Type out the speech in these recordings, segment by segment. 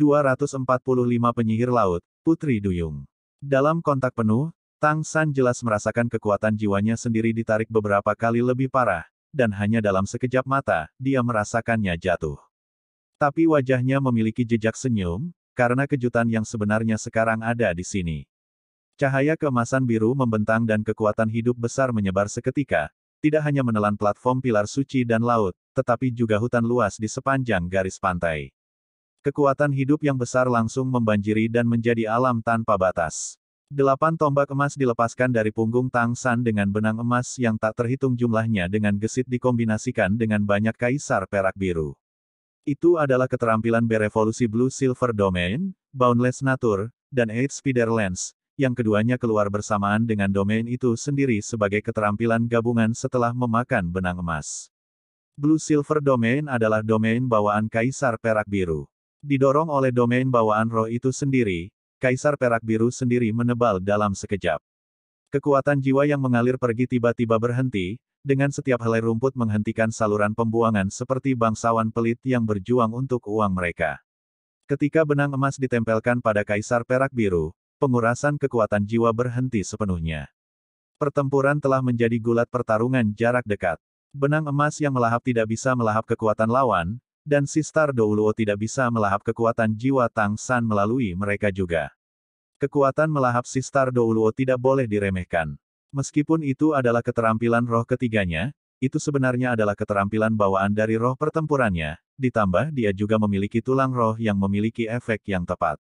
245 penyihir laut, Putri Duyung. Dalam kontak penuh, Tang San jelas merasakan kekuatan jiwanya sendiri ditarik beberapa kali lebih parah, dan hanya dalam sekejap mata, dia merasakannya jatuh. Tapi wajahnya memiliki jejak senyum, karena kejutan yang sebenarnya sekarang ada di sini. Cahaya kemasan biru membentang dan kekuatan hidup besar menyebar seketika, tidak hanya menelan platform pilar suci dan laut, tetapi juga hutan luas di sepanjang garis pantai. Kekuatan hidup yang besar langsung membanjiri dan menjadi alam tanpa batas. Delapan tombak emas dilepaskan dari punggung Tang San dengan benang emas yang tak terhitung jumlahnya dengan gesit dikombinasikan dengan banyak kaisar perak biru. Itu adalah keterampilan berevolusi Blue Silver Domain, Boundless Nature, dan Eight Spider Lens, yang keduanya keluar bersamaan dengan domain itu sendiri sebagai keterampilan gabungan setelah memakan benang emas. Blue Silver Domain adalah domain bawaan Kaisar Perak Biru. Didorong oleh domain bawaan roh itu sendiri, Kaisar Perak Biru sendiri menebal dalam sekejap. Kekuatan jiwa yang mengalir pergi tiba-tiba berhenti, dengan setiap helai rumput menghentikan saluran pembuangan seperti bangsawan pelit yang berjuang untuk uang mereka. Ketika benang emas ditempelkan pada Kaisar Perak Biru, pengurasan kekuatan jiwa berhenti sepenuhnya. Pertempuran telah menjadi gulat pertarungan jarak dekat. Benang emas yang melahap tidak bisa melahap kekuatan lawan, dan Sistar Douluo tidak bisa melahap kekuatan jiwa Tang San melalui mereka juga. Kekuatan melahap Sistar Douluo tidak boleh diremehkan. Meskipun itu adalah keterampilan roh ketiganya, itu sebenarnya adalah keterampilan bawaan dari roh pertempurannya, ditambah dia juga memiliki tulang roh yang memiliki efek yang tepat.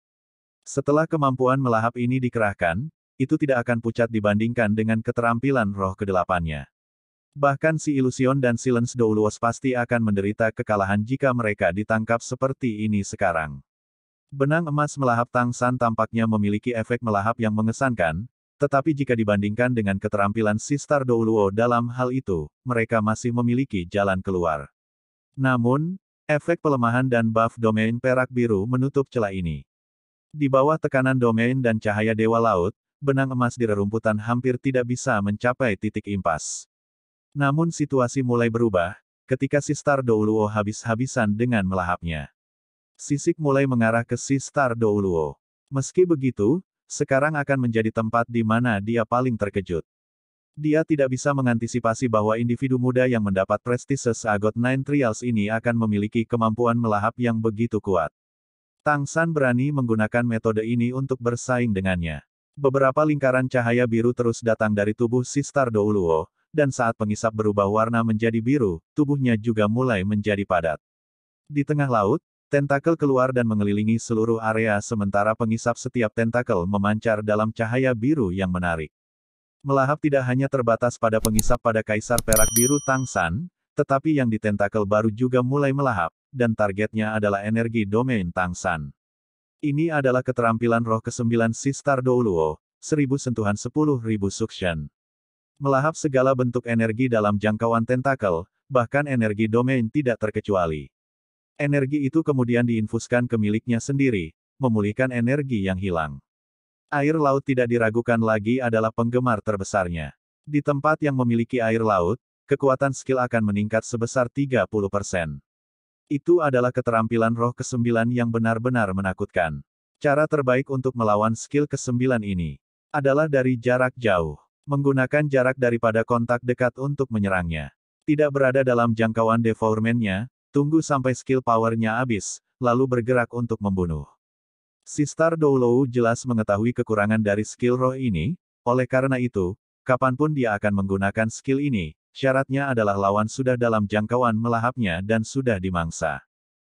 Setelah kemampuan melahap ini dikerahkan, itu tidak akan pucat dibandingkan dengan keterampilan roh kedelapannya. Bahkan si Illusion dan Silence Douluos pasti akan menderita kekalahan jika mereka ditangkap seperti ini sekarang. Benang emas melahap Tang San tampaknya memiliki efek melahap yang mengesankan, tetapi jika dibandingkan dengan keterampilan Sistar Douluo dalam hal itu, mereka masih memiliki jalan keluar. Namun, efek pelemahan dan buff domain perak biru menutup celah ini. Di bawah tekanan domain dan cahaya Dewa Laut, benang emas di rerumputan hampir tidak bisa mencapai titik impas. Namun situasi mulai berubah, ketika Sistar Douluo habis-habisan dengan melahapnya. Sisik mulai mengarah ke Sistar Douluo. Meski begitu, sekarang akan menjadi tempat di mana dia paling terkejut. Dia tidak bisa mengantisipasi bahwa individu muda yang mendapat prestise seagot Nine Trials ini akan memiliki kemampuan melahap yang begitu kuat. Tang San berani menggunakan metode ini untuk bersaing dengannya. Beberapa lingkaran cahaya biru terus datang dari tubuh Sistar Douluo, dan saat pengisap berubah warna menjadi biru, tubuhnya juga mulai menjadi padat. Di tengah laut, tentakel keluar dan mengelilingi seluruh area sementara pengisap setiap tentakel memancar dalam cahaya biru yang menarik. Melahap tidak hanya terbatas pada pengisap pada kaisar perak biru Tang San, tetapi yang di tentakel baru juga mulai melahap, dan targetnya adalah energi domain Tang San. Ini adalah keterampilan roh kesembilan Sistar Douluo, seribu sentuhan sepuluh ribu suction melahap segala bentuk energi dalam jangkauan tentakel, bahkan energi domain tidak terkecuali. Energi itu kemudian diinfuskan ke miliknya sendiri, memulihkan energi yang hilang. Air laut tidak diragukan lagi adalah penggemar terbesarnya. Di tempat yang memiliki air laut, kekuatan skill akan meningkat sebesar 30%. Itu adalah keterampilan roh kesembilan yang benar-benar menakutkan. Cara terbaik untuk melawan skill kesembilan ini adalah dari jarak jauh menggunakan jarak daripada kontak dekat untuk menyerangnya. Tidak berada dalam jangkauan devourment-nya, tunggu sampai skill powernya habis, lalu bergerak untuk membunuh. Sistar Doulou jelas mengetahui kekurangan dari skill roh ini, oleh karena itu, kapanpun dia akan menggunakan skill ini, syaratnya adalah lawan sudah dalam jangkauan melahapnya dan sudah dimangsa.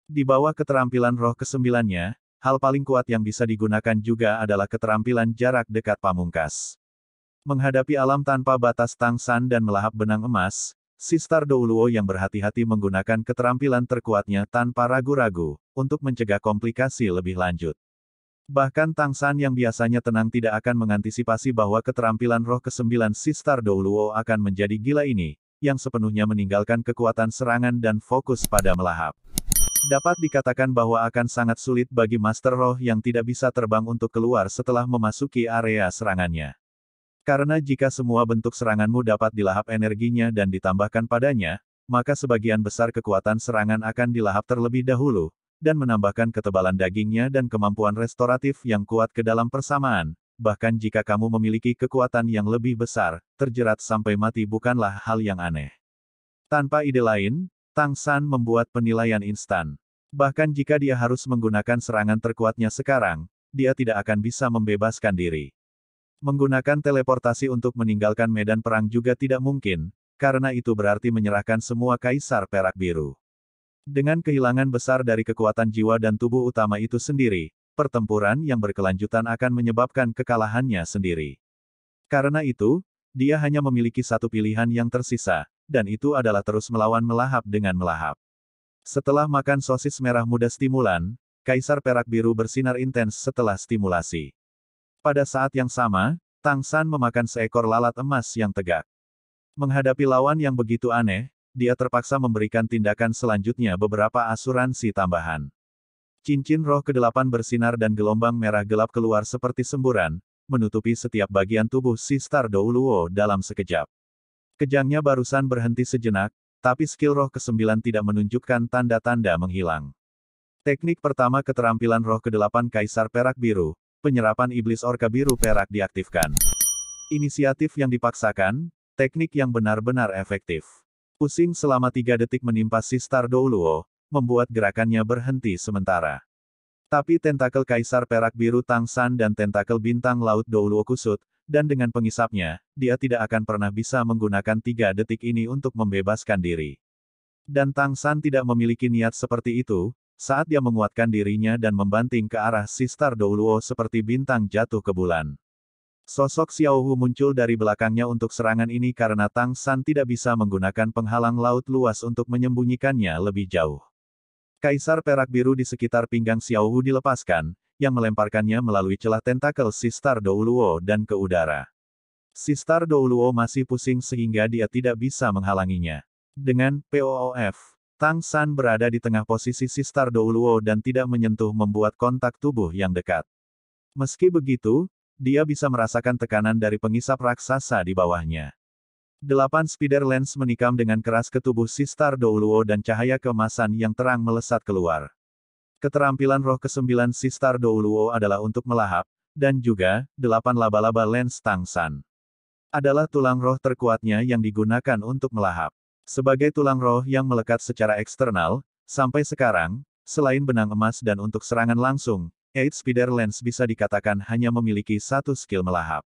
Di bawah keterampilan roh kesembilannya, hal paling kuat yang bisa digunakan juga adalah keterampilan jarak dekat pamungkas. Menghadapi alam tanpa batas Tang San dan melahap benang emas, Sistar Douluo yang berhati-hati menggunakan keterampilan terkuatnya tanpa ragu-ragu, untuk mencegah komplikasi lebih lanjut. Bahkan Tang San yang biasanya tenang tidak akan mengantisipasi bahwa keterampilan roh kesembilan Sistar Douluo akan menjadi gila ini, yang sepenuhnya meninggalkan kekuatan serangan dan fokus pada melahap. Dapat dikatakan bahwa akan sangat sulit bagi Master Roh yang tidak bisa terbang untuk keluar setelah memasuki area serangannya. Karena jika semua bentuk seranganmu dapat dilahap energinya dan ditambahkan padanya, maka sebagian besar kekuatan serangan akan dilahap terlebih dahulu, dan menambahkan ketebalan dagingnya dan kemampuan restoratif yang kuat ke dalam persamaan. Bahkan jika kamu memiliki kekuatan yang lebih besar, terjerat sampai mati bukanlah hal yang aneh. Tanpa ide lain, Tang San membuat penilaian instan. Bahkan jika dia harus menggunakan serangan terkuatnya sekarang, dia tidak akan bisa membebaskan diri. Menggunakan teleportasi untuk meninggalkan medan perang juga tidak mungkin, karena itu berarti menyerahkan semua kaisar perak biru. Dengan kehilangan besar dari kekuatan jiwa dan tubuh utama itu sendiri, pertempuran yang berkelanjutan akan menyebabkan kekalahannya sendiri. Karena itu, dia hanya memiliki satu pilihan yang tersisa, dan itu adalah terus melawan melahap dengan melahap. Setelah makan sosis merah muda stimulan, Kaisar Perak Biru bersinar intens setelah stimulasi. Pada saat yang sama, Tang San memakan seekor lalat emas yang tegak. Menghadapi lawan yang begitu aneh, dia terpaksa memberikan tindakan selanjutnya beberapa asuransi tambahan. Cincin roh ke-8 bersinar dan gelombang merah gelap keluar seperti semburan, menutupi setiap bagian tubuh si Star Douluo dalam sekejap. Kejangnya barusan berhenti sejenak, tapi skill roh ke-9 tidak menunjukkan tanda-tanda menghilang. Teknik pertama keterampilan roh ke-8 Kaisar Perak Biru, penyerapan iblis orka biru perak diaktifkan. Inisiatif yang dipaksakan, teknik yang benar-benar efektif. Pusing selama tiga detik menimpa Sistar Douluo, membuat gerakannya berhenti sementara. Tapi tentakel kaisar perak biru Tang San dan tentakel bintang laut Douluo kusut, dan dengan pengisapnya, dia tidak akan pernah bisa menggunakan tiga detik ini untuk membebaskan diri. Dan Tang San tidak memiliki niat seperti itu, saat dia menguatkan dirinya dan membanting ke arah Sistar Douluo seperti bintang jatuh ke bulan. Sosok Xiao Hu muncul dari belakangnya untuk serangan ini karena Tang San tidak bisa menggunakan penghalang laut luas untuk menyembunyikannya lebih jauh. Kaisar perak biru di sekitar pinggang Xiao Hu dilepaskan, yang melemparkannya melalui celah tentakel Sistar Douluo dan ke udara. Sistar Douluo masih pusing sehingga dia tidak bisa menghalanginya. Dengan POOF, Tang San berada di tengah posisi Sistar Douluo dan tidak menyentuh membuat kontak tubuh yang dekat. Meski begitu, dia bisa merasakan tekanan dari pengisap raksasa di bawahnya. Delapan spider lens menikam dengan keras ke tubuh Sistar Douluo dan cahaya kemasan yang terang melesat keluar. Keterampilan roh kesembilan Sistar Douluo adalah untuk melahap, dan juga, delapan laba-laba lens Tang San. Adalah tulang roh terkuatnya yang digunakan untuk melahap. Sebagai tulang roh yang melekat secara eksternal, sampai sekarang, selain benang emas dan untuk serangan langsung, Eight Spider Lens bisa dikatakan hanya memiliki satu skill melahap.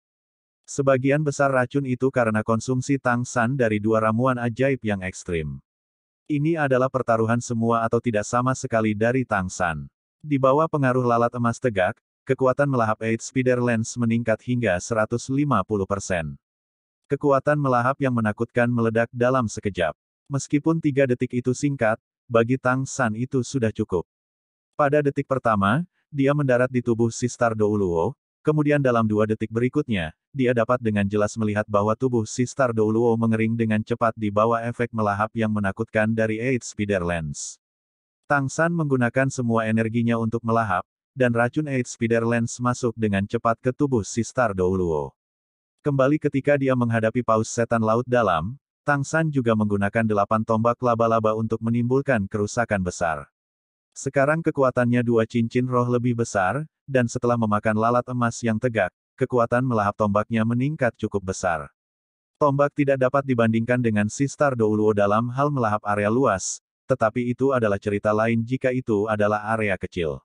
Sebagian besar racun itu karena konsumsi Tang San dari dua ramuan ajaib yang ekstrim. Ini adalah pertaruhan semua atau tidak sama sekali dari Tang San. Di bawah pengaruh lalat emas tegak, kekuatan melahap Eight Spider Lens meningkat hingga 150%. Kekuatan melahap yang menakutkan meledak dalam sekejap. Meskipun tiga detik itu singkat, bagi Tang San itu sudah cukup. Pada detik pertama, dia mendarat di tubuh Sistar Douluo, kemudian dalam dua detik berikutnya, dia dapat dengan jelas melihat bahwa tubuh Sistar Douluo mengering dengan cepat di bawah efek melahap yang menakutkan dari Eight Spider Lens. Tang San menggunakan semua energinya untuk melahap, dan racun Eight Spider Lens masuk dengan cepat ke tubuh Sistar Douluo. Kembali ketika dia menghadapi paus setan laut dalam, Tang San juga menggunakan delapan tombak laba-laba untuk menimbulkan kerusakan besar. Sekarang kekuatannya dua cincin roh lebih besar, dan setelah memakan lalat emas yang tegak, kekuatan melahap tombaknya meningkat cukup besar. Tombak tidak dapat dibandingkan dengan Sistar Douluo dalam hal melahap area luas, tetapi itu adalah cerita lain jika itu adalah area kecil.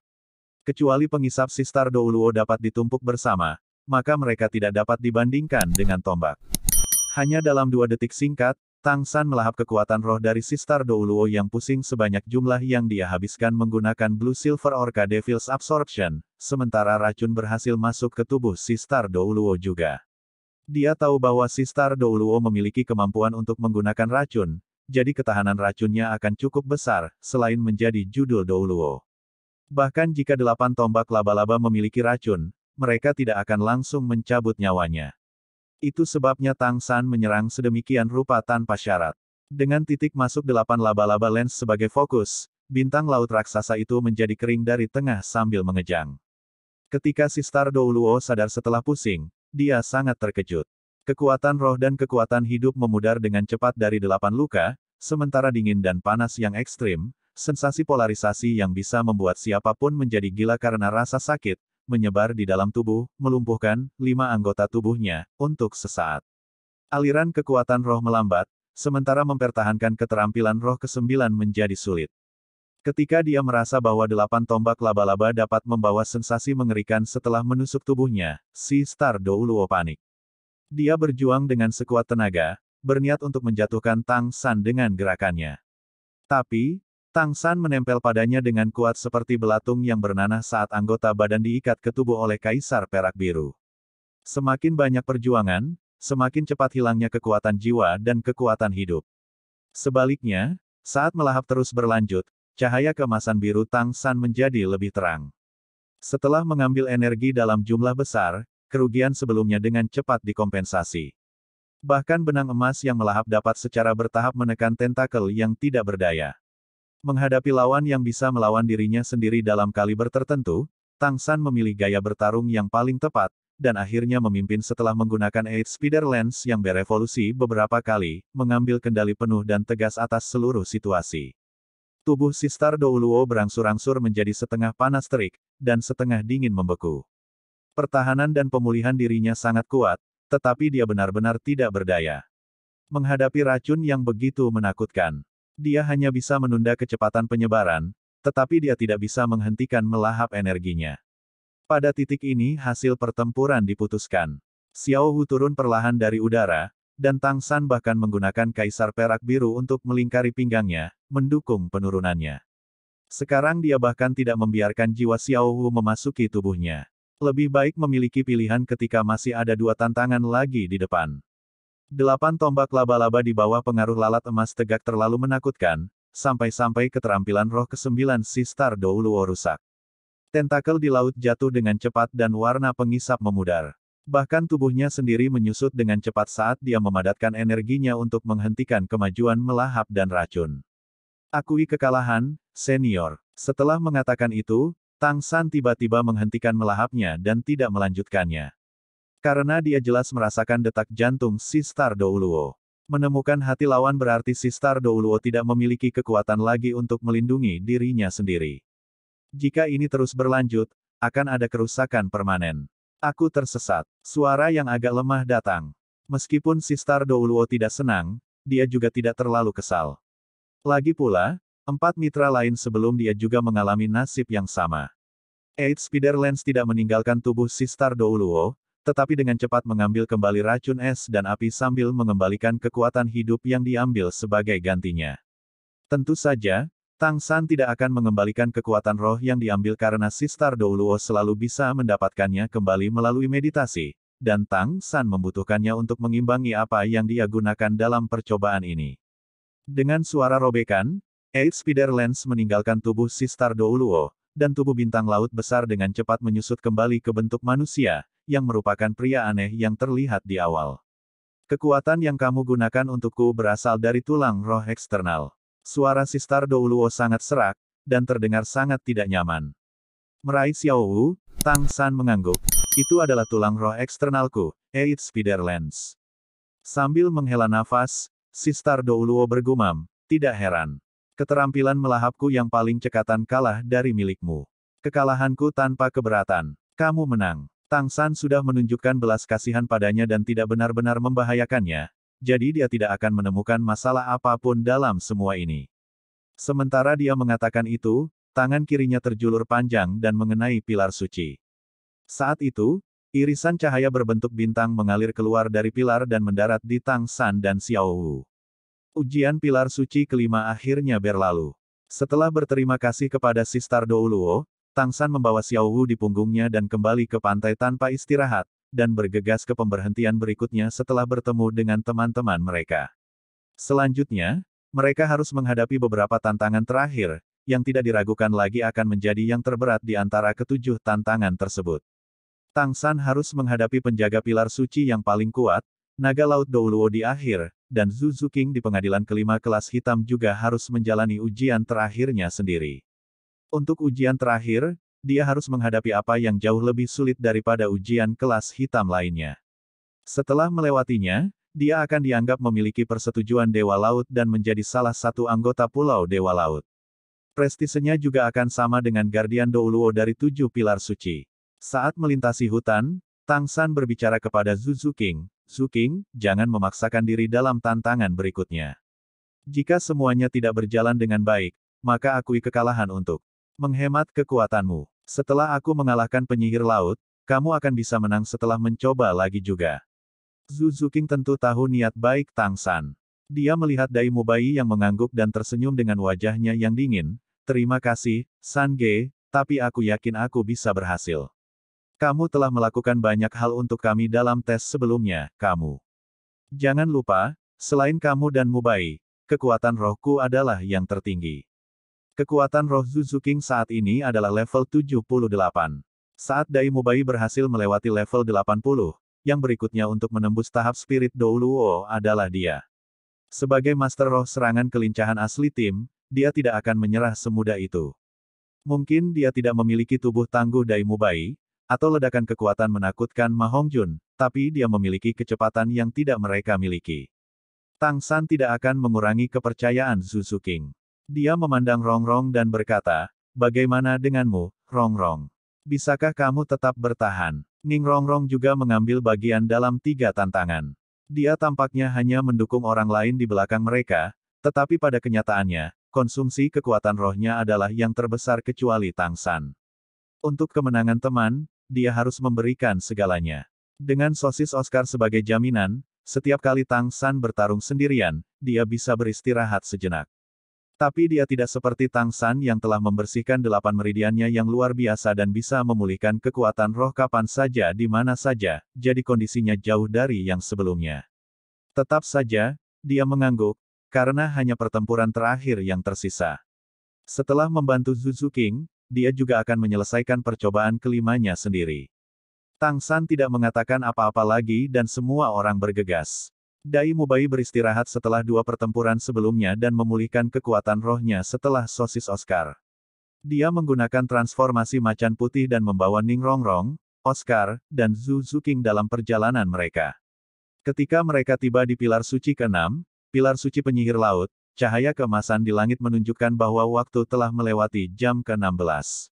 Kecuali pengisap Sistar Douluo dapat ditumpuk bersama, maka mereka tidak dapat dibandingkan dengan tombak. Hanya dalam dua detik singkat, Tang San melahap kekuatan roh dari Sistar Douluo yang pusing sebanyak jumlah yang dia habiskan menggunakan Blue Silver Orca Devil's Absorption, sementara racun berhasil masuk ke tubuh Sistar Douluo juga. Dia tahu bahwa Sistar Douluo memiliki kemampuan untuk menggunakan racun, jadi ketahanan racunnya akan cukup besar, selain menjadi judul Douluo. Bahkan jika delapan tombak laba-laba memiliki racun, mereka tidak akan langsung mencabut nyawanya. Itu sebabnya Tang San menyerang sedemikian rupa tanpa syarat. Dengan titik masuk delapan laba-laba lens sebagai fokus, bintang laut raksasa itu menjadi kering dari tengah sambil mengejang. Ketika Sistar Douluo sadar setelah pusing, dia sangat terkejut. Kekuatan roh dan kekuatan hidup memudar dengan cepat dari delapan luka, sementara dingin dan panas yang ekstrim, sensasi polarisasi yang bisa membuat siapapun menjadi gila karena rasa sakit, menyebar di dalam tubuh, melumpuhkan lima anggota tubuhnya untuk sesaat. Aliran kekuatan roh melambat, sementara mempertahankan keterampilan roh kesembilan menjadi sulit. Ketika dia merasa bahwa delapan tombak laba-laba dapat membawa sensasi mengerikan setelah menusuk tubuhnya, si Star Douluo panik. Dia berjuang dengan sekuat tenaga, berniat untuk menjatuhkan Tang San dengan gerakannya. Tapi, Tang San menempel padanya dengan kuat seperti belatung yang bernanah saat anggota badan diikat ke tubuh oleh Kaisar Perak Biru. Semakin banyak perjuangan, semakin cepat hilangnya kekuatan jiwa dan kekuatan hidup. Sebaliknya, saat melahap terus berlanjut, cahaya kemasan biru Tang San menjadi lebih terang. Setelah mengambil energi dalam jumlah besar, kerugian sebelumnya dengan cepat dikompensasi. Bahkan benang emas yang melahap dapat secara bertahap menekan tentakel yang tidak berdaya. Menghadapi lawan yang bisa melawan dirinya sendiri dalam kaliber tertentu, Tang San memilih gaya bertarung yang paling tepat, dan akhirnya memimpin setelah menggunakan Eight Spider Lens yang berevolusi beberapa kali, mengambil kendali penuh dan tegas atas seluruh situasi. Tubuh Sistar Douluo berangsur-angsur menjadi setengah panas terik, dan setengah dingin membeku. Pertahanan dan pemulihan dirinya sangat kuat, tetapi dia benar-benar tidak berdaya. Menghadapi racun yang begitu menakutkan, dia hanya bisa menunda kecepatan penyebaran, tetapi dia tidak bisa menghentikan melahap energinya. Pada titik ini hasil pertempuran diputuskan. Xiao Hu turun perlahan dari udara, dan Tang San bahkan menggunakan kaisar perak biru untuk melingkari pinggangnya, mendukung penurunannya. Sekarang dia bahkan tidak membiarkan jiwa Xiao Hu memasuki tubuhnya. Lebih baik memiliki pilihan ketika masih ada dua tantangan lagi di depan. Delapan tombak laba-laba di bawah pengaruh lalat emas tegak terlalu menakutkan, sampai-sampai keterampilan roh kesembilan si Star Douluo rusak. Tentakel di laut jatuh dengan cepat dan warna pengisap memudar. Bahkan tubuhnya sendiri menyusut dengan cepat saat dia memadatkan energinya untuk menghentikan kemajuan melahap dan racun. Akui kekalahan, senior. Setelah mengatakan itu, Tang San tiba-tiba menghentikan melahapnya dan tidak melanjutkannya. Karena dia jelas merasakan detak jantung Sistar Douluo. Menemukan hati lawan berarti Sistar Douluo tidak memiliki kekuatan lagi untuk melindungi dirinya sendiri. Jika ini terus berlanjut, akan ada kerusakan permanen. Aku tersesat. Suara yang agak lemah datang. Meskipun Sistar Douluo tidak senang, dia juga tidak terlalu kesal. Lagi pula, empat mitra lain sebelum dia juga mengalami nasib yang sama. Eight Spider Lens tidak meninggalkan tubuh Sistar Douluo, tetapi dengan cepat mengambil kembali racun es dan api sambil mengembalikan kekuatan hidup yang diambil sebagai gantinya. Tentu saja, Tang San tidak akan mengembalikan kekuatan roh yang diambil karena Sistar Douluo selalu bisa mendapatkannya kembali melalui meditasi, dan Tang San membutuhkannya untuk mengimbangi apa yang dia gunakan dalam percobaan ini. Dengan suara robekan, Eight Spider Lens meninggalkan tubuh Sistar Douluo, dan tubuh bintang laut besar dengan cepat menyusut kembali ke bentuk manusia, yang merupakan pria aneh yang terlihat di awal. Kekuatan yang kamu gunakan untukku berasal dari tulang roh eksternal. Suara Sistar Douluo sangat serak, dan terdengar sangat tidak nyaman. Meraih Xiao Wu, Tang San mengangguk. Itu adalah tulang roh eksternalku, Eight Spider Lens. Sambil menghela nafas, Sistar Douluo bergumam, tidak heran. Keterampilan melahapku yang paling cekatan kalah dari milikmu. Kekalahanku tanpa keberatan. Kamu menang. Tang San sudah menunjukkan belas kasihan padanya dan tidak benar-benar membahayakannya, jadi dia tidak akan menemukan masalah apapun dalam semua ini. Sementara dia mengatakan itu, tangan kirinya terjulur panjang dan mengenai pilar suci. Saat itu, irisan cahaya berbentuk bintang mengalir keluar dari pilar dan mendarat di Tang San dan Xiao Wu. Ujian pilar suci kelima akhirnya berlalu. Setelah berterima kasih kepada Sistar Douluo, Tang San membawa Xiao Wu di punggungnya dan kembali ke pantai tanpa istirahat, dan bergegas ke pemberhentian berikutnya setelah bertemu dengan teman-teman mereka. Selanjutnya, mereka harus menghadapi beberapa tantangan terakhir, yang tidak diragukan lagi akan menjadi yang terberat di antara ketujuh tantangan tersebut. Tang San harus menghadapi penjaga pilar suci yang paling kuat, naga laut Douluo di akhir, dan Zuzuking di pengadilan kelima kelas hitam juga harus menjalani ujian terakhirnya sendiri. Untuk ujian terakhir, dia harus menghadapi apa yang jauh lebih sulit daripada ujian kelas hitam lainnya. Setelah melewatinya, dia akan dianggap memiliki persetujuan Dewa Laut dan menjadi salah satu anggota Pulau Dewa Laut. Prestisenya juga akan sama dengan Guardian Douluo dari tujuh pilar suci. Saat melintasi hutan, Tang San berbicara kepada Zuzu King, Zuking, jangan memaksakan diri dalam tantangan berikutnya. Jika semuanya tidak berjalan dengan baik, maka akui kekalahan untuk Menghemat kekuatanmu. Setelah aku mengalahkan penyihir laut, kamu akan bisa menang setelah mencoba lagi juga. Zuzuking tentu tahu niat baik Tang San. Dia melihat Dai Mubai yang mengangguk dan tersenyum dengan wajahnya yang dingin. Terima kasih, San Ge, tapi aku yakin aku bisa berhasil. Kamu telah melakukan banyak hal untuk kami dalam tes sebelumnya, kamu. Jangan lupa, selain kamu dan Mubai, kekuatan rohku adalah yang tertinggi. Kekuatan roh Zuzuking saat ini adalah level 78. Saat Dai Mubai berhasil melewati level 80, yang berikutnya untuk menembus tahap spirit Douluo adalah dia. Sebagai master roh serangan kelincahan asli tim, dia tidak akan menyerah semudah itu. Mungkin dia tidak memiliki tubuh tangguh Dai Mubai, atau ledakan kekuatan menakutkan Mahongjun, tapi dia memiliki kecepatan yang tidak mereka miliki. Tang San tidak akan mengurangi kepercayaan Zuzu King. Dia memandang Rongrong -rong dan berkata, Bagaimana denganmu, Rongrong? Bisakah kamu tetap bertahan? Ning Rongrong juga mengambil bagian dalam tiga tantangan. Dia tampaknya hanya mendukung orang lain di belakang mereka, tetapi pada kenyataannya, konsumsi kekuatan rohnya adalah yang terbesar kecuali Tang San. Untuk kemenangan teman, dia harus memberikan segalanya. Dengan sosis Oscar sebagai jaminan, setiap kali Tang San bertarung sendirian, dia bisa beristirahat sejenak. Tapi dia tidak seperti Tang San yang telah membersihkan delapan meridiannya yang luar biasa dan bisa memulihkan kekuatan roh kapan saja di mana saja, jadi kondisinya jauh dari yang sebelumnya. Tetap saja, dia mengangguk, karena hanya pertempuran terakhir yang tersisa. Setelah membantu Zuzu King, dia juga akan menyelesaikan percobaan kelimanya sendiri. Tang San tidak mengatakan apa-apa lagi dan semua orang bergegas. Dai Mubai beristirahat setelah dua pertempuran sebelumnya dan memulihkan kekuatan rohnya setelah sosis Oscar. Dia menggunakan transformasi macan putih dan membawa Ning Rongrong, Oscar, dan Zhu Zuking dalam perjalanan mereka. Ketika mereka tiba di pilar suci ke-6, pilar suci penyihir laut, cahaya kemasan di langit menunjukkan bahwa waktu telah melewati jam ke-16.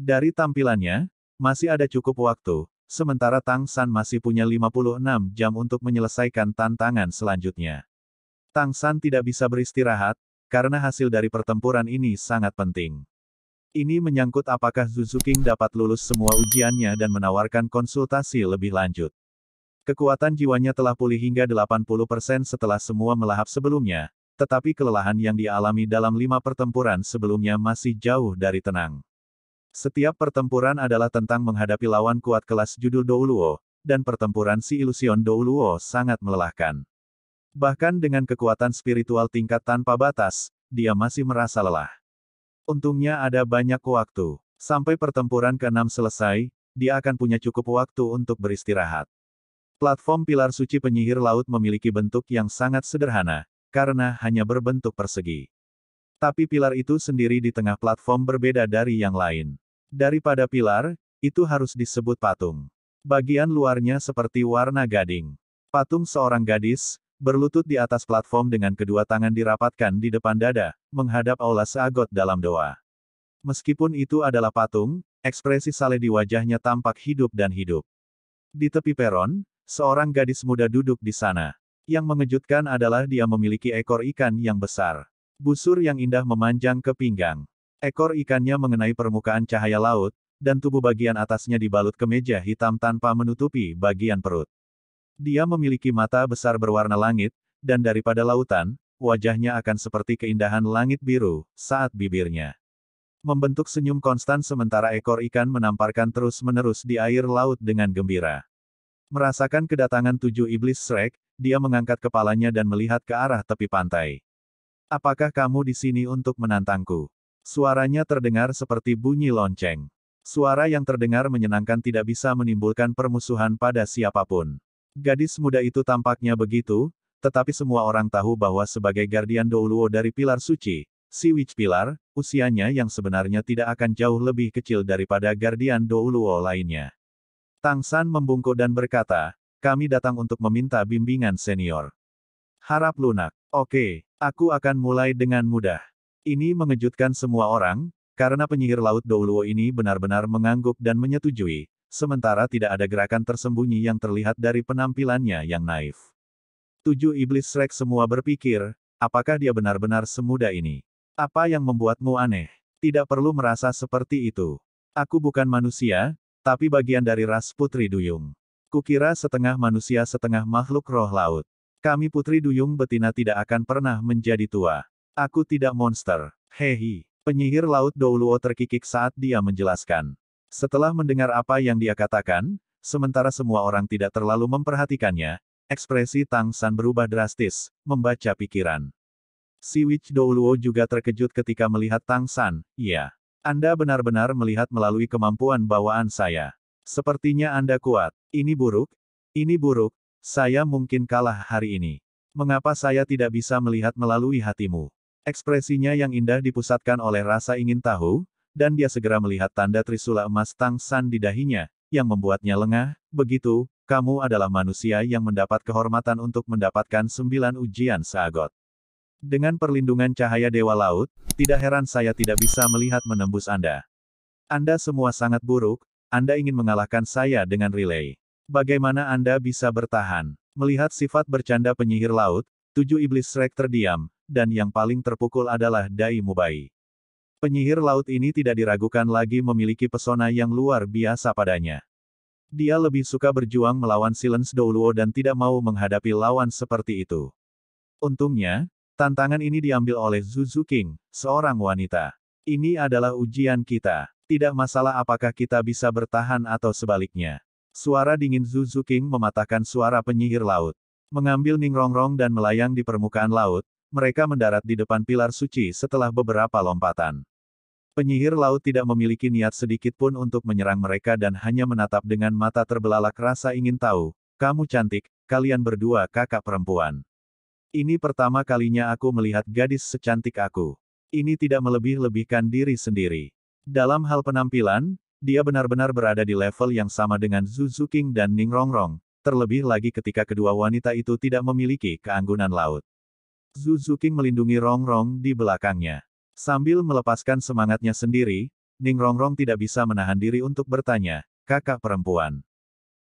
Dari tampilannya, masih ada cukup waktu, sementara Tang San masih punya 56 jam untuk menyelesaikan tantangan selanjutnya. Tang San tidak bisa beristirahat, karena hasil dari pertempuran ini sangat penting. Ini menyangkut apakah Zuzuking dapat lulus semua ujiannya dan menawarkan konsultasi lebih lanjut. Kekuatan jiwanya telah pulih hingga 80% setelah semua melahap sebelumnya, tetapi kelelahan yang dialami dalam lima pertempuran sebelumnya masih jauh dari tenang. Setiap pertempuran adalah tentang menghadapi lawan kuat kelas judul Douluo, dan pertempuran si ilusion Douluo sangat melelahkan. Bahkan dengan kekuatan spiritual tingkat tanpa batas, dia masih merasa lelah. Untungnya ada banyak waktu. Sampai pertempuran ke-6 selesai, dia akan punya cukup waktu untuk beristirahat. Platform pilar suci penyihir laut memiliki bentuk yang sangat sederhana, karena hanya berbentuk persegi. Tapi pilar itu sendiri di tengah platform berbeda dari yang lain. Daripada pilar, itu harus disebut patung. Bagian luarnya seperti warna gading. Patung seorang gadis, berlutut di atas platform dengan kedua tangan dirapatkan di depan dada, menghadap aula seagot dalam doa. Meskipun itu adalah patung, ekspresi Saleh di wajahnya tampak hidup dan hidup. Di tepi peron, seorang gadis muda duduk di sana. Yang mengejutkan adalah dia memiliki ekor ikan yang besar. Busur yang indah memanjang ke pinggang. Ekor ikannya mengenai permukaan cahaya laut, dan tubuh bagian atasnya dibalut ke meja hitam tanpa menutupi bagian perut. Dia memiliki mata besar berwarna langit, dan daripada lautan, wajahnya akan seperti keindahan langit biru, saat bibirnya. Membentuk senyum konstan sementara ekor ikan menamparkan terus-menerus di air laut dengan gembira. Merasakan kedatangan tujuh iblis Shrek, dia mengangkat kepalanya dan melihat ke arah tepi pantai. Apakah kamu di sini untuk menantangku? Suaranya terdengar seperti bunyi lonceng. Suara yang terdengar menyenangkan tidak bisa menimbulkan permusuhan pada siapapun. Gadis muda itu tampaknya begitu, tetapi semua orang tahu bahwa sebagai Guardian Douluo dari Pilar Suci, si Witch Pilar, usianya yang sebenarnya tidak akan jauh lebih kecil daripada Guardian Douluo lainnya. Tang San membungkuk dan berkata, kami datang untuk meminta bimbingan senior. Harap lunak. Oke, Aku akan mulai dengan mudah. Ini mengejutkan semua orang, karena penyihir laut Douluo ini benar-benar mengangguk dan menyetujui, sementara tidak ada gerakan tersembunyi yang terlihat dari penampilannya yang naif. Tujuh iblis Shrek semua berpikir, apakah dia benar-benar semuda ini? Apa yang membuatmu aneh? Tidak perlu merasa seperti itu. Aku bukan manusia, tapi bagian dari ras Putri Duyung. Kukira setengah manusia setengah makhluk roh laut. Kami putri duyung betina tidak akan pernah menjadi tua. Aku tidak monster. Hehi. Penyihir laut Douluo terkikik saat dia menjelaskan. Setelah mendengar apa yang dia katakan, sementara semua orang tidak terlalu memperhatikannya, ekspresi Tang San berubah drastis, membaca pikiran. Si Witch Douluo juga terkejut ketika melihat Tang San, iya. Anda benar-benar melihat melalui kemampuan bawaan saya. Sepertinya Anda kuat. Ini buruk, ini buruk, saya mungkin kalah hari ini. Mengapa saya tidak bisa melihat melalui hatimu? Ekspresinya yang indah dipusatkan oleh rasa ingin tahu, dan dia segera melihat tanda trisula emas Tang San di dahinya, yang membuatnya lengah, begitu, kamu adalah manusia yang mendapat kehormatan untuk mendapatkan sembilan ujian seagot. Dengan perlindungan cahaya Dewa Laut, tidak heran saya tidak bisa melihat menembus Anda. Anda semua sangat buruk, Anda ingin mengalahkan saya dengan relay. Bagaimana Anda bisa bertahan? Melihat sifat bercanda penyihir laut, tujuh iblis Shrek terdiam, dan yang paling terpukul adalah Dai Mubai. Penyihir laut ini tidak diragukan lagi memiliki pesona yang luar biasa padanya. Dia lebih suka berjuang melawan Silence Douluo dan tidak mau menghadapi lawan seperti itu. Untungnya, tantangan ini diambil oleh Zuzu King, seorang wanita. Ini adalah ujian kita. Tidak masalah apakah kita bisa bertahan atau sebaliknya. Suara dingin Zuzu King mematahkan suara penyihir laut. Mengambil Ning Rongrong dan melayang di permukaan laut, mereka mendarat di depan pilar suci setelah beberapa lompatan. Penyihir laut tidak memiliki niat sedikit pun untuk menyerang mereka dan hanya menatap dengan mata terbelalak rasa ingin tahu, kamu cantik, kalian berdua kakak perempuan. Ini pertama kalinya aku melihat gadis secantik aku. Ini tidak melebih-lebihkan diri sendiri. Dalam hal penampilan, dia benar-benar berada di level yang sama dengan Zhu Zuqing dan Ning Rongrong, terlebih lagi ketika kedua wanita itu tidak memiliki keanggunan laut. Zhu Zuqing melindungi Rongrong di belakangnya. Sambil melepaskan semangatnya sendiri, Ning Rongrong tidak bisa menahan diri untuk bertanya, kakak perempuan.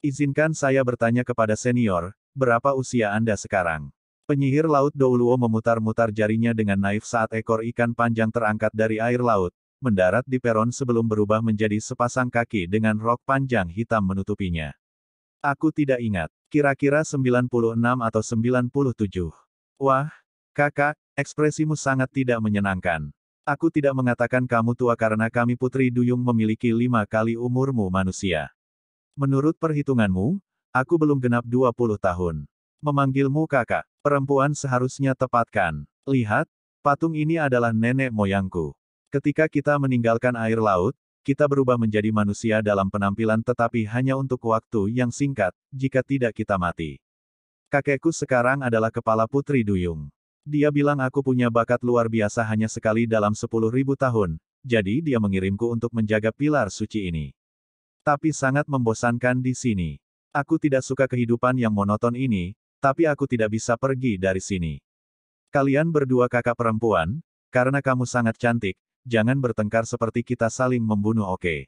Izinkan saya bertanya kepada senior, berapa usia Anda sekarang? Penyihir laut Douluo memutar-mutar jarinya dengan naif saat ekor ikan panjang terangkat dari air laut, mendarat di peron sebelum berubah menjadi sepasang kaki dengan rok panjang hitam menutupinya. Aku tidak ingat, kira-kira 96 atau 97. Wah, kakak, ekspresimu sangat tidak menyenangkan. Aku tidak mengatakan kamu tua karena kami Putri Duyung memiliki lima kali umurmu manusia. Menurut perhitunganmu, aku belum genap 20 tahun. Memanggilmu kakak, perempuan seharusnya tepatkan. Lihat, patung ini adalah nenek moyangku. Ketika kita meninggalkan air laut, kita berubah menjadi manusia dalam penampilan tetapi hanya untuk waktu yang singkat, jika tidak kita mati. Kakekku sekarang adalah kepala putri duyung. Dia bilang aku punya bakat luar biasa hanya sekali dalam sepuluh ribu tahun, jadi dia mengirimku untuk menjaga pilar suci ini. Tapi sangat membosankan di sini. Aku tidak suka kehidupan yang monoton ini, tapi aku tidak bisa pergi dari sini. Kalian berdua kakak perempuan, karena kamu sangat cantik, jangan bertengkar seperti kita saling membunuh oke. Okay.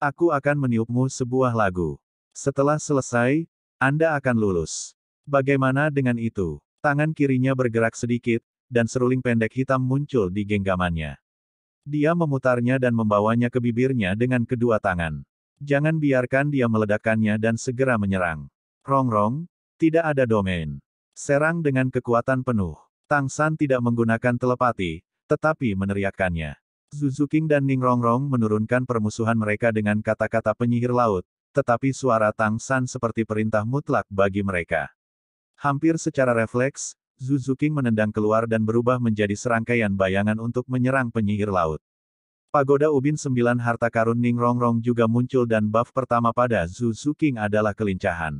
Aku akan meniupmu sebuah lagu. Setelah selesai, Anda akan lulus. Bagaimana dengan itu? Tangan kirinya bergerak sedikit, dan seruling pendek hitam muncul di genggamannya. Dia memutarnya dan membawanya ke bibirnya dengan kedua tangan. Jangan biarkan dia meledakkannya dan segera menyerang. Rongrong, tidak ada domain. Serang dengan kekuatan penuh. Tang San tidak menggunakan telepati, tetapi meneriakkannya. Zuzuking dan Ning Rongrong menurunkan permusuhan mereka dengan kata-kata penyihir laut, tetapi suara Tang San seperti perintah mutlak bagi mereka. Hampir secara refleks, Zuzuking menendang keluar dan berubah menjadi serangkaian bayangan untuk menyerang penyihir laut. Pagoda Ubin sembilan harta karun Ning Rongrong juga muncul dan buff pertama pada Zuzuking adalah kelincahan.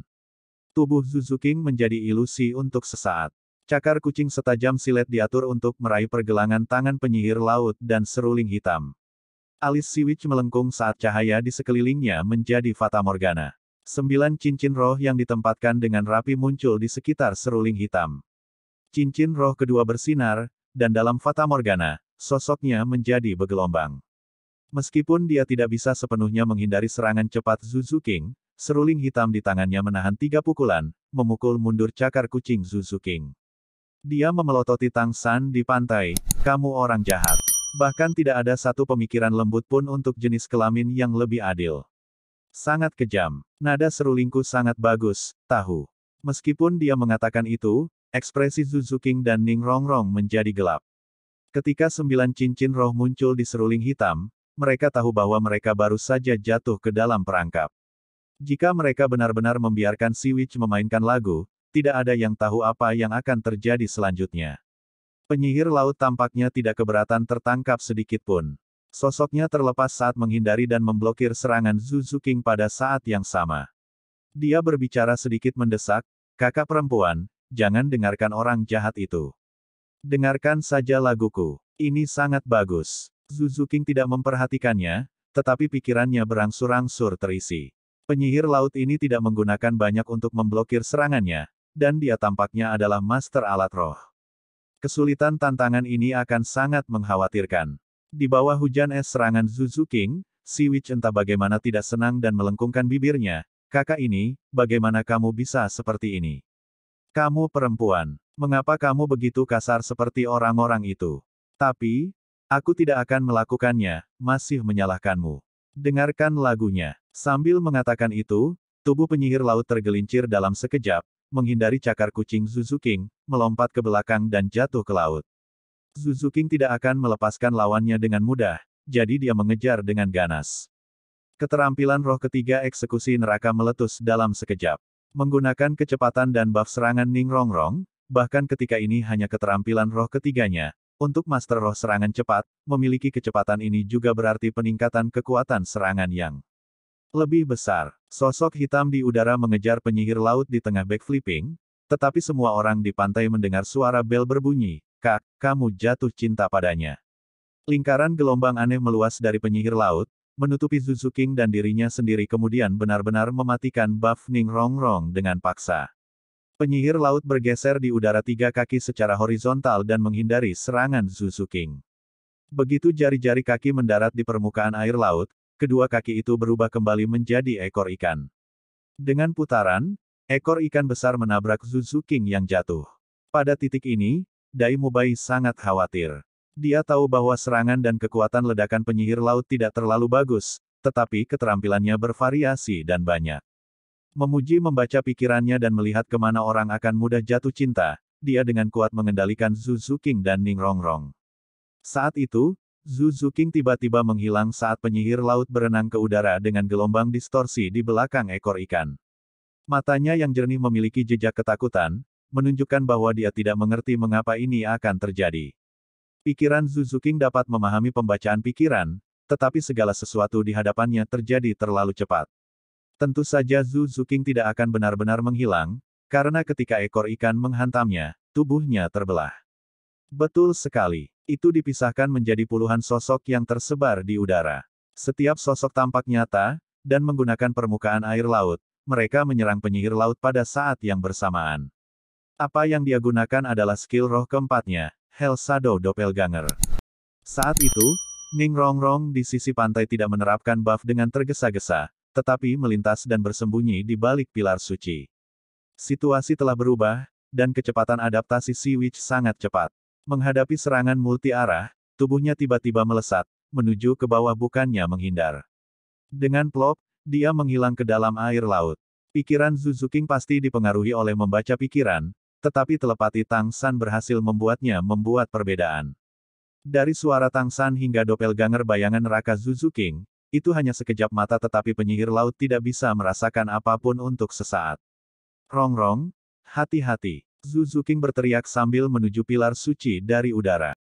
Tubuh Zuzuking menjadi ilusi untuk sesaat. Cakar kucing setajam silet diatur untuk meraih pergelangan tangan penyihir laut dan seruling hitam. Alis Siwich melengkung saat cahaya di sekelilingnya menjadi Fata Morgana. Sembilan cincin roh yang ditempatkan dengan rapi muncul di sekitar seruling hitam. Cincin roh kedua bersinar, dan dalam Fata Morgana, sosoknya menjadi bergelombang. Meskipun dia tidak bisa sepenuhnya menghindari serangan cepat Zuzu King, seruling hitam di tangannya menahan tiga pukulan, memukul mundur cakar kucing Zuzu King. Dia memelototi Tang San di pantai. Kamu orang jahat. Bahkan tidak ada satu pemikiran lembut pun untuk jenis kelamin yang lebih adil. Sangat kejam. Nada serulingku sangat bagus, tahu. Meskipun dia mengatakan itu, ekspresi Zuzuking dan Ning Rongrong menjadi gelap. Ketika sembilan cincin roh muncul di seruling hitam, mereka tahu bahwa mereka baru saja jatuh ke dalam perangkap. Jika mereka benar-benar membiarkan Si Siwich memainkan lagu, tidak ada yang tahu apa yang akan terjadi selanjutnya. Penyihir laut tampaknya tidak keberatan tertangkap sedikit pun. Sosoknya terlepas saat menghindari dan memblokir serangan Zuzu King pada saat yang sama. Dia berbicara sedikit mendesak, kakak perempuan, jangan dengarkan orang jahat itu. Dengarkan saja laguku. Ini sangat bagus. Zuzu King tidak memperhatikannya, tetapi pikirannya berangsur-angsur terisi. Penyihir laut ini tidak menggunakan banyak untuk memblokir serangannya, dan dia tampaknya adalah master alat roh. Kesulitan tantangan ini akan sangat mengkhawatirkan. Di bawah hujan es serangan Zuzu King, si witch entah bagaimana tidak senang dan melengkungkan bibirnya, kakak ini, bagaimana kamu bisa seperti ini? Kamu perempuan, mengapa kamu begitu kasar seperti orang-orang itu? Tapi, aku tidak akan melakukannya, masih menyalahkanmu. Dengarkan lagunya. Sambil mengatakan itu, tubuh penyihir laut tergelincir dalam sekejap, menghindari cakar kucing Zuzuking, melompat ke belakang dan jatuh ke laut. Zuzuking tidak akan melepaskan lawannya dengan mudah, jadi dia mengejar dengan ganas. Keterampilan roh ketiga eksekusi neraka meletus dalam sekejap. Menggunakan kecepatan dan buff serangan Ning Rong Rong. bahkan ketika ini hanya keterampilan roh ketiganya, untuk master roh serangan cepat, memiliki kecepatan ini juga berarti peningkatan kekuatan serangan yang lebih besar, sosok hitam di udara mengejar penyihir laut di tengah backflipping, tetapi semua orang di pantai mendengar suara bel berbunyi, Kak, kamu jatuh cinta padanya. Lingkaran gelombang aneh meluas dari penyihir laut, menutupi Zuzuking dan dirinya sendiri kemudian benar-benar mematikan buff Ning Rong Rong dengan paksa. Penyihir laut bergeser di udara tiga kaki secara horizontal dan menghindari serangan Zuzuking. Begitu jari-jari kaki mendarat di permukaan air laut, kedua kaki itu berubah kembali menjadi ekor ikan. Dengan putaran, ekor ikan besar menabrak Zuzu King yang jatuh. Pada titik ini, Dai Mubai sangat khawatir. Dia tahu bahwa serangan dan kekuatan ledakan penyihir laut tidak terlalu bagus, tetapi keterampilannya bervariasi dan banyak. Memuji membaca pikirannya dan melihat kemana orang akan mudah jatuh cinta, dia dengan kuat mengendalikan Zuzu King dan Ning Rongrong. Saat itu, Zuzu King tiba-tiba menghilang saat penyihir laut berenang ke udara dengan gelombang distorsi di belakang ekor ikan. Matanya yang jernih memiliki jejak ketakutan, menunjukkan bahwa dia tidak mengerti mengapa ini akan terjadi. Pikiran Zuzu King dapat memahami pembacaan pikiran, tetapi segala sesuatu di hadapannya terjadi terlalu cepat. Tentu saja Zuzu King tidak akan benar-benar menghilang, karena ketika ekor ikan menghantamnya, tubuhnya terbelah. Betul sekali. Itu dipisahkan menjadi puluhan sosok yang tersebar di udara. Setiap sosok tampak nyata, dan menggunakan permukaan air laut, mereka menyerang penyihir laut pada saat yang bersamaan. Apa yang dia gunakan adalah skill roh keempatnya, Hell Shadow Doppelganger. Saat itu, Ning Rongrong di sisi pantai tidak menerapkan buff dengan tergesa-gesa, tetapi melintas dan bersembunyi di balik pilar suci. Situasi telah berubah, dan kecepatan adaptasi Sea Witch sangat cepat. Menghadapi serangan multi-arah, tubuhnya tiba-tiba melesat, menuju ke bawah bukannya menghindar. Dengan plop, dia menghilang ke dalam air laut. Pikiran Zuzuking pasti dipengaruhi oleh membaca pikiran, tetapi telepati Tang San berhasil membuatnya membuat perbedaan. Dari suara Tang San hingga doppelganger bayangan Raka Zuzuking, itu hanya sekejap mata tetapi penyihir laut tidak bisa merasakan apapun untuk sesaat. Rongrong, hati-hati. Zuzuking berteriak sambil menuju pilar suci dari udara.